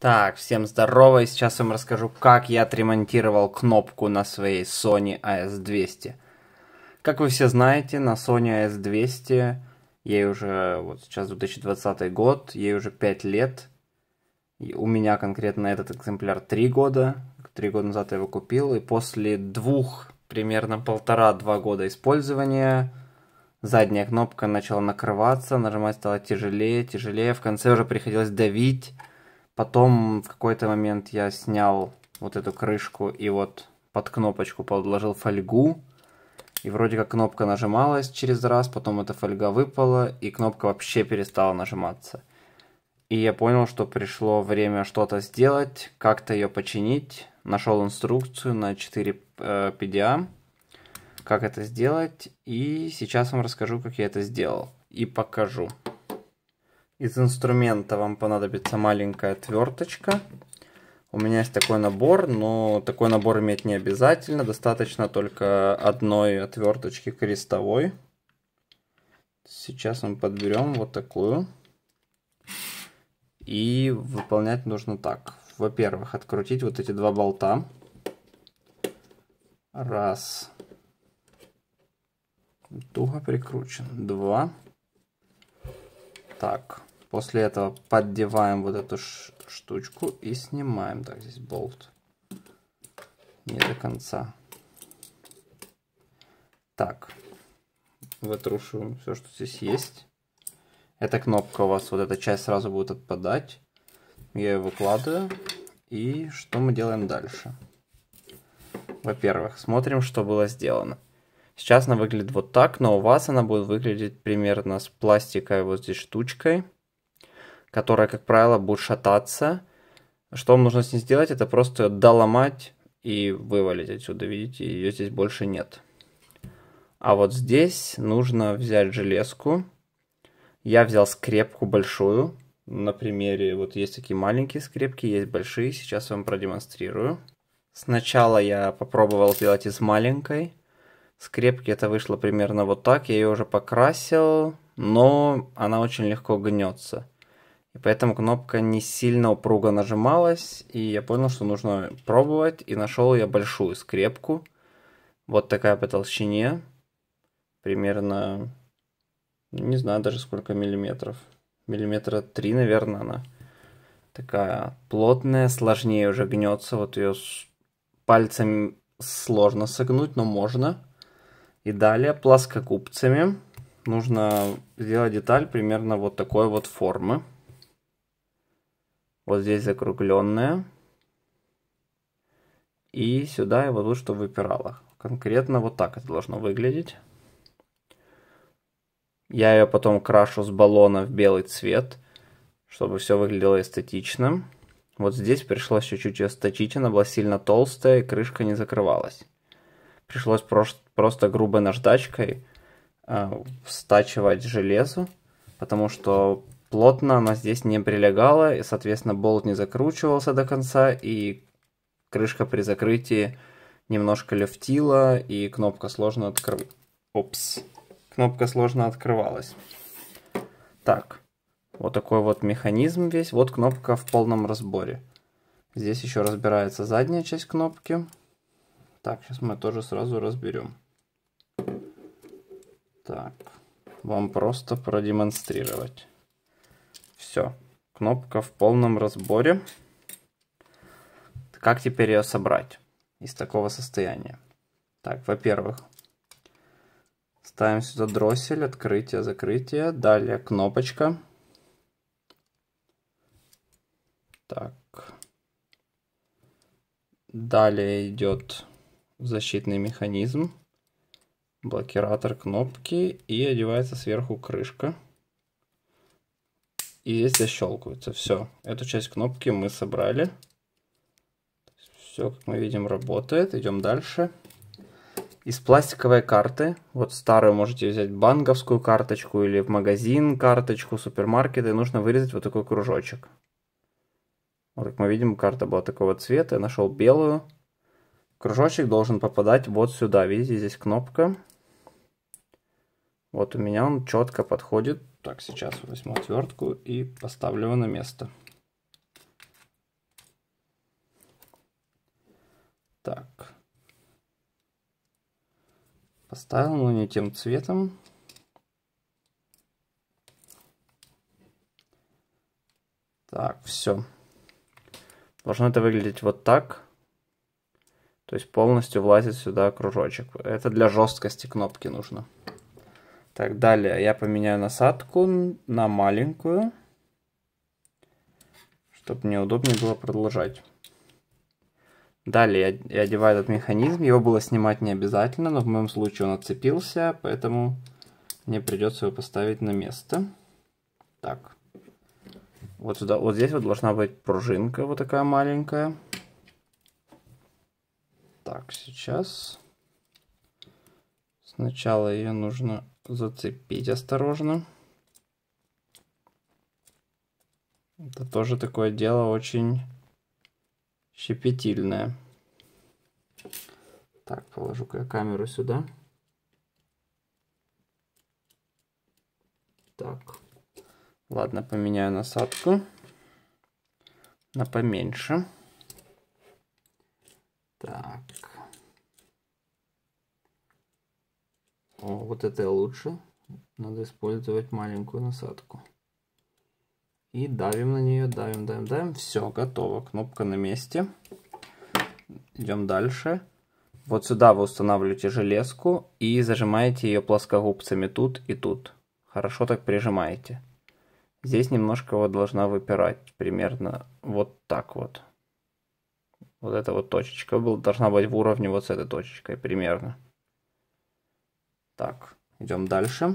Так, всем здорово, и сейчас я вам расскажу, как я отремонтировал кнопку на своей Sony AS200. Как вы все знаете, на Sony AS200, ей уже, вот сейчас 2020 год, ей уже 5 лет. И у меня конкретно этот экземпляр 3 года, 3 года назад я его купил, и после двух, примерно полтора-два года использования, задняя кнопка начала накрываться, нажимать стало тяжелее, тяжелее, в конце уже приходилось давить, Потом в какой-то момент я снял вот эту крышку и вот под кнопочку подложил фольгу. И вроде как кнопка нажималась через раз, потом эта фольга выпала, и кнопка вообще перестала нажиматься. И я понял, что пришло время что-то сделать, как-то ее починить. Нашел инструкцию на 4 э, PDA, как это сделать. И сейчас вам расскажу, как я это сделал. И покажу. Из инструмента вам понадобится маленькая отверточка. У меня есть такой набор, но такой набор иметь не обязательно. Достаточно только одной отверточки крестовой. Сейчас мы подберем вот такую. И выполнять нужно так. Во-первых, открутить вот эти два болта. Раз. Туго прикручен. Два. Так. После этого поддеваем вот эту штучку и снимаем. Так, здесь болт. Не до конца. Так. Вытрушиваем все, что здесь есть. Эта кнопка у вас, вот эта часть сразу будет отпадать. Я ее выкладываю. И что мы делаем дальше? Во-первых, смотрим, что было сделано. Сейчас она выглядит вот так, но у вас она будет выглядеть примерно с пластиковой вот здесь штучкой которая, как правило, будет шататься. Что вам нужно с ней сделать, это просто доломать и вывалить отсюда. Видите, ее здесь больше нет. А вот здесь нужно взять железку. Я взял скрепку большую. На примере вот есть такие маленькие скрепки, есть большие. Сейчас вам продемонстрирую. Сначала я попробовал сделать из маленькой. Скрепки это вышло примерно вот так. Я ее уже покрасил, но она очень легко гнется поэтому кнопка не сильно упруго нажималась, и я понял, что нужно пробовать. И нашел я большую скрепку. Вот такая по толщине. Примерно, не знаю даже сколько миллиметров. Миллиметра три, наверное, она. Такая плотная, сложнее уже гнется. Вот ее с пальцами сложно согнуть, но можно. И далее плоскогубцами нужно сделать деталь примерно вот такой вот формы. Вот здесь закругленное. И сюда я вот тут, что выпирало. Конкретно вот так это должно выглядеть. Я ее потом крашу с баллона в белый цвет, чтобы все выглядело эстетичным. Вот здесь пришлось чуть-чуть ее сточить, она была сильно толстая и крышка не закрывалась. Пришлось просто грубой наждачкой э, а, стачивать железо, потому что плотно она здесь не прилегала, и, соответственно, болт не закручивался до конца, и крышка при закрытии немножко люфтила и кнопка сложно открывалась Опс. Кнопка сложно открывалась. Так. Вот такой вот механизм весь. Вот кнопка в полном разборе. Здесь еще разбирается задняя часть кнопки. Так, сейчас мы тоже сразу разберем. Так, вам просто продемонстрировать. Все. Кнопка в полном разборе. Как теперь ее собрать из такого состояния? Так, во-первых, ставим сюда дроссель, открытие, закрытие. Далее кнопочка. Так. Далее идет защитный механизм, блокиратор кнопки и одевается сверху крышка и здесь защелкивается. Все, эту часть кнопки мы собрали. Все, как мы видим, работает. Идем дальше. Из пластиковой карты, вот старую можете взять банковскую карточку или в магазин карточку, супермаркет, нужно вырезать вот такой кружочек. Вот как мы видим, карта была такого цвета, я нашел белую. Кружочек должен попадать вот сюда, видите, здесь кнопка. Вот у меня он четко подходит так, сейчас возьму отвертку и поставлю его на место. Так. Поставил, но не тем цветом. Так, все. Должно это выглядеть вот так. То есть полностью влазит сюда кружочек. Это для жесткости кнопки нужно. Так, далее я поменяю насадку на маленькую, чтобы мне удобнее было продолжать. Далее я одеваю этот механизм. Его было снимать не обязательно, но в моем случае он отцепился, поэтому мне придется его поставить на место. Так. Вот сюда, вот здесь вот должна быть пружинка вот такая маленькая. Так, сейчас. Сначала ее нужно зацепить осторожно. Это тоже такое дело очень щепетильное. Так, положу-ка я камеру сюда. Так. Ладно, поменяю насадку на поменьше. О, вот это лучше. Надо использовать маленькую насадку. И давим на нее, давим, давим, давим. Все, готово. Кнопка на месте. Идем дальше. Вот сюда вы устанавливаете железку и зажимаете ее плоскогубцами тут и тут. Хорошо так прижимаете. Здесь немножко вот должна выпирать примерно вот так вот. Вот эта вот точечка должна быть в уровне вот с этой точечкой примерно. Так, идем дальше.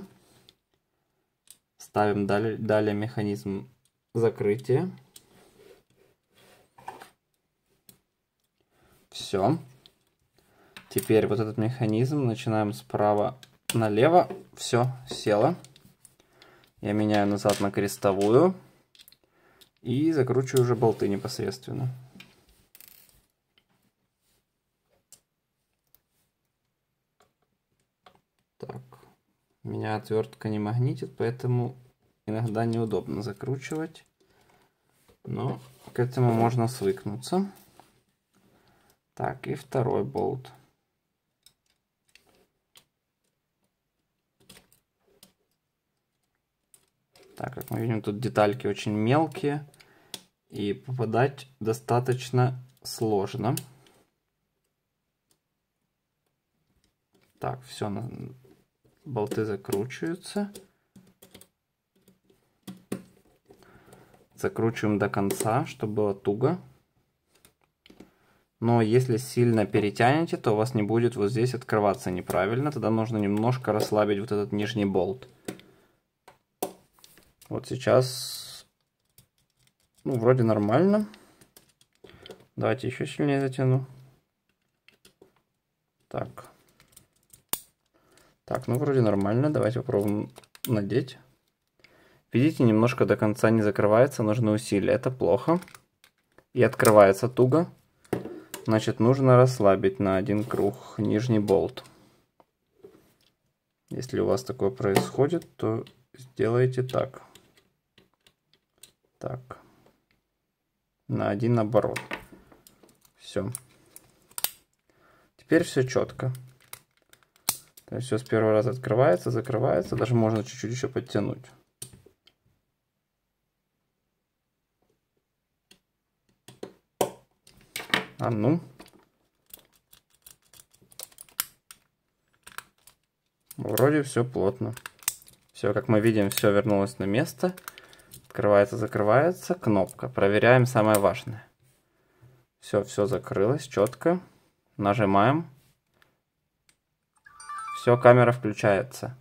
Ставим далее, далее механизм закрытия. Все. Теперь вот этот механизм начинаем справа налево. Все, село. Я меняю назад на крестовую. И закручиваю уже болты непосредственно. Меня отвертка не магнитит, поэтому иногда неудобно закручивать. Но к этому можно свыкнуться. Так, и второй болт. Так, как мы видим, тут детальки очень мелкие. И попадать достаточно сложно. Так, все, болты закручиваются. Закручиваем до конца, чтобы было туго. Но если сильно перетянете, то у вас не будет вот здесь открываться неправильно. Тогда нужно немножко расслабить вот этот нижний болт. Вот сейчас, ну, вроде нормально. Давайте еще сильнее затяну. Так. Так, ну вроде нормально. Давайте попробуем надеть. Видите, немножко до конца не закрывается, нужны усилия. Это плохо. И открывается туго. Значит, нужно расслабить на один круг нижний болт. Если у вас такое происходит, то сделайте так. Так. На один оборот. Все. Теперь все четко. То есть все с первого раза открывается, закрывается, даже можно чуть-чуть еще подтянуть. А ну. Вроде все плотно. Все, как мы видим, все вернулось на место. Открывается, закрывается. Кнопка. Проверяем самое важное. Все, все закрылось четко. Нажимаем. Все, камера включается.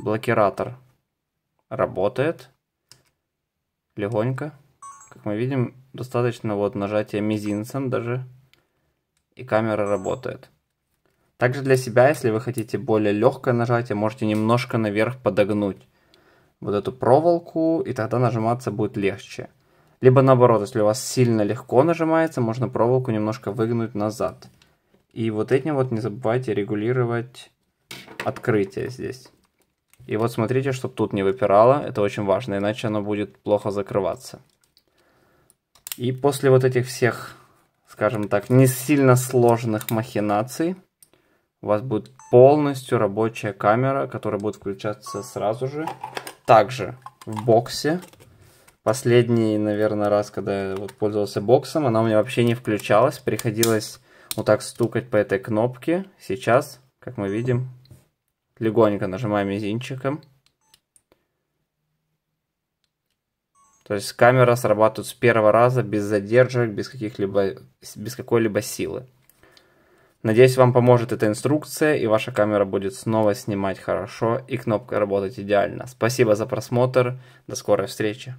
Блокиратор работает. Легонько. Как мы видим, достаточно вот нажатия мизинцем даже. И камера работает. Также для себя, если вы хотите более легкое нажатие, можете немножко наверх подогнуть вот эту проволоку, и тогда нажиматься будет легче. Либо наоборот, если у вас сильно легко нажимается, можно проволоку немножко выгнуть назад. И вот этим вот не забывайте регулировать открытие здесь. И вот смотрите, чтобы тут не выпирало, это очень важно, иначе оно будет плохо закрываться. И после вот этих всех, скажем так, не сильно сложных махинаций, у вас будет полностью рабочая камера, которая будет включаться сразу же. Также в боксе. Последний, наверное, раз, когда я вот пользовался боксом, она у меня вообще не включалась. Приходилось вот так стукать по этой кнопке. Сейчас, как мы видим, легонько нажимаем мизинчиком. То есть камера срабатывает с первого раза, без задержек, без, каких-либо, без какой-либо силы. Надеюсь, вам поможет эта инструкция, и ваша камера будет снова снимать хорошо, и кнопка работать идеально. Спасибо за просмотр, до скорой встречи.